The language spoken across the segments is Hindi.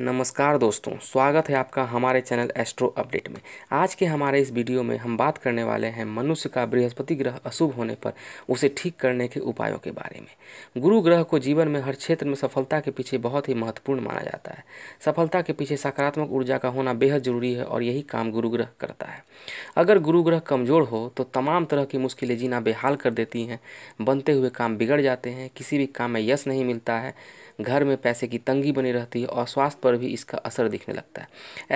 नमस्कार दोस्तों स्वागत है आपका हमारे चैनल एस्ट्रो अपडेट में आज के हमारे इस वीडियो में हम बात करने वाले हैं मनुष्य का बृहस्पति ग्रह अशुभ होने पर उसे ठीक करने के उपायों के बारे में गुरु ग्रह को जीवन में हर क्षेत्र में सफलता के पीछे बहुत ही महत्वपूर्ण माना जाता है सफलता के पीछे सकारात्मक ऊर्जा का होना बेहद जरूरी है और यही काम गुरु ग्रह करता है अगर गुरु ग्रह कमज़ोर हो तो तमाम तरह की मुश्किलें जीना बेहाल कर देती हैं बनते हुए काम बिगड़ जाते हैं किसी भी काम में यश नहीं मिलता है घर में पैसे की तंगी बनी रहती है और स्वास्थ्य पर भी इसका असर दिखने लगता है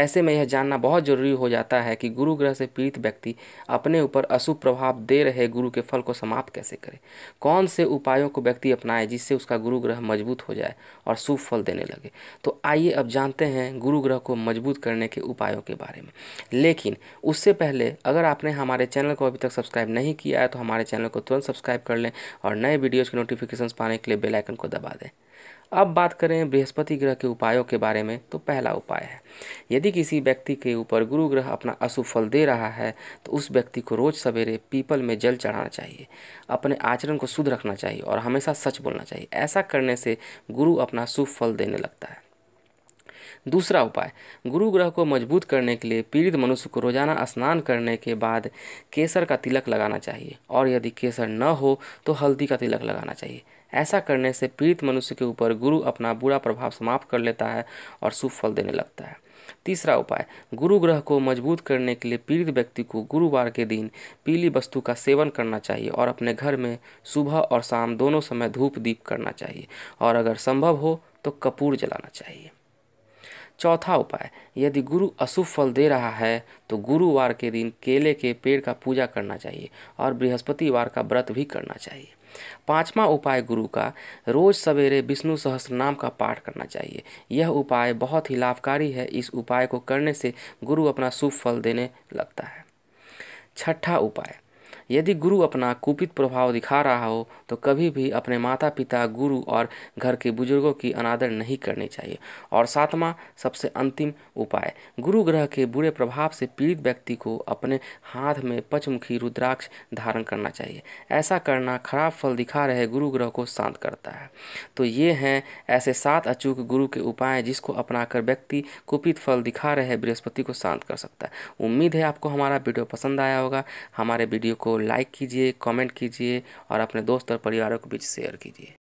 ऐसे में यह जानना बहुत ज़रूरी हो जाता है कि गुरु ग्रह से पीड़ित व्यक्ति अपने ऊपर अशुभ प्रभाव दे रहे गुरु के फल को समाप्त कैसे करे कौन से उपायों को व्यक्ति अपनाए जिससे उसका गुरु ग्रह मजबूत हो जाए और शुभ फल देने लगे तो आइए अब जानते हैं गुरु ग्रह को मजबूत करने के उपायों के बारे में लेकिन उससे पहले अगर आपने हमारे चैनल को अभी तक सब्सक्राइब नहीं किया है तो हमारे चैनल को तुरंत सब्सक्राइब कर लें और नए वीडियोज़ के नोटिफिकेशन पाने के लिए बेलाइकन को दबा दें अब बात करें बृहस्पति ग्रह के उपायों के बारे में तो पहला उपाय है यदि किसी व्यक्ति के ऊपर गुरु ग्रह अपना अशुभ फल दे रहा है तो उस व्यक्ति को रोज़ सवेरे पीपल में जल चढ़ाना चाहिए अपने आचरण को शुद्ध रखना चाहिए और हमेशा सच बोलना चाहिए ऐसा करने से गुरु अपना शुभ फल देने लगता है दूसरा उपाय गुरु ग्रह को मजबूत करने के लिए पीड़ित मनुष्य को रोजाना स्नान करने के बाद केसर का तिलक लगाना चाहिए और यदि केसर न हो तो हल्दी का तिलक लगाना चाहिए ऐसा करने से पीड़ित मनुष्य के ऊपर गुरु अपना बुरा प्रभाव समाप्त कर लेता है और सुफल देने लगता है तीसरा उपाय गुरु ग्रह को मजबूत करने के लिए पीड़ित व्यक्ति को गुरुवार के दिन पीली वस्तु का सेवन करना चाहिए और अपने घर में सुबह और शाम दोनों समय धूप दीप करना चाहिए और अगर संभव हो तो कपूर जलाना चाहिए चौथा उपाय यदि गुरु अशुभ फल दे रहा है तो गुरुवार के दिन केले के पेड़ का पूजा करना चाहिए और बृहस्पतिवार का व्रत भी करना चाहिए पांचवा उपाय गुरु का रोज सवेरे विष्णु सहस्र नाम का पाठ करना चाहिए यह उपाय बहुत ही लाभकारी है इस उपाय को करने से गुरु अपना शुभ फल देने लगता है छठा उपाय यदि गुरु अपना कुपित प्रभाव दिखा रहा हो तो कभी भी अपने माता पिता गुरु और घर के बुजुर्गों की अनादर नहीं करनी चाहिए और सातवां सबसे अंतिम उपाय गुरु ग्रह के बुरे प्रभाव से पीड़ित व्यक्ति को अपने हाथ में पचमुखी रुद्राक्ष धारण करना चाहिए ऐसा करना खराब फल दिखा रहे गुरु ग्रह को शांत करता है तो ये हैं ऐसे सात अचूक गुरु के उपाय जिसको अपनाकर व्यक्ति कुपित फल दिखा रहे बृहस्पति को शांत कर सकता है उम्मीद है आपको हमारा वीडियो पसंद आया होगा हमारे वीडियो को लाइक कीजिए कमेंट कीजिए और अपने दोस्त और परिवारों के बीच शेयर कीजिए